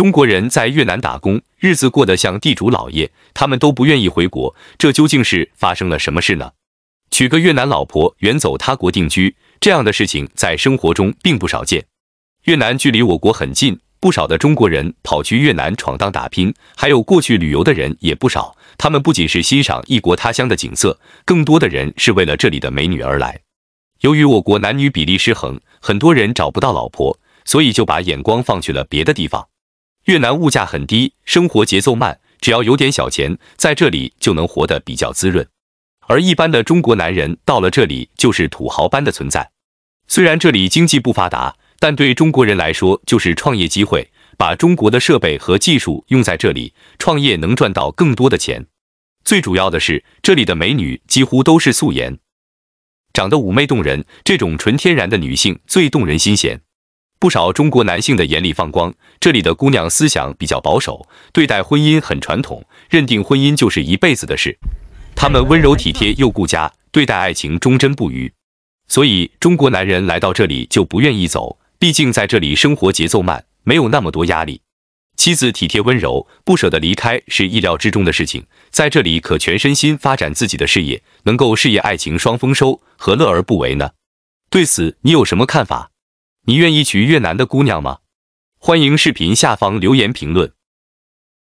中国人在越南打工，日子过得像地主老爷，他们都不愿意回国，这究竟是发生了什么事呢？娶个越南老婆，远走他国定居，这样的事情在生活中并不少见。越南距离我国很近，不少的中国人跑去越南闯荡打拼，还有过去旅游的人也不少，他们不仅是欣赏异国他乡的景色，更多的人是为了这里的美女而来。由于我国男女比例失衡，很多人找不到老婆，所以就把眼光放去了别的地方。越南物价很低，生活节奏慢，只要有点小钱，在这里就能活得比较滋润。而一般的中国男人到了这里，就是土豪般的存在。虽然这里经济不发达，但对中国人来说就是创业机会，把中国的设备和技术用在这里，创业能赚到更多的钱。最主要的是，这里的美女几乎都是素颜，长得妩媚动人，这种纯天然的女性最动人心弦。不少中国男性的眼里放光，这里的姑娘思想比较保守，对待婚姻很传统，认定婚姻就是一辈子的事。他们温柔体贴又顾家，对待爱情忠贞不渝。所以中国男人来到这里就不愿意走，毕竟在这里生活节奏慢，没有那么多压力。妻子体贴温柔，不舍得离开是意料之中的事情。在这里可全身心发展自己的事业，能够事业爱情双丰收，何乐而不为呢？对此你有什么看法？你愿意娶越南的姑娘吗？欢迎视频下方留言评论。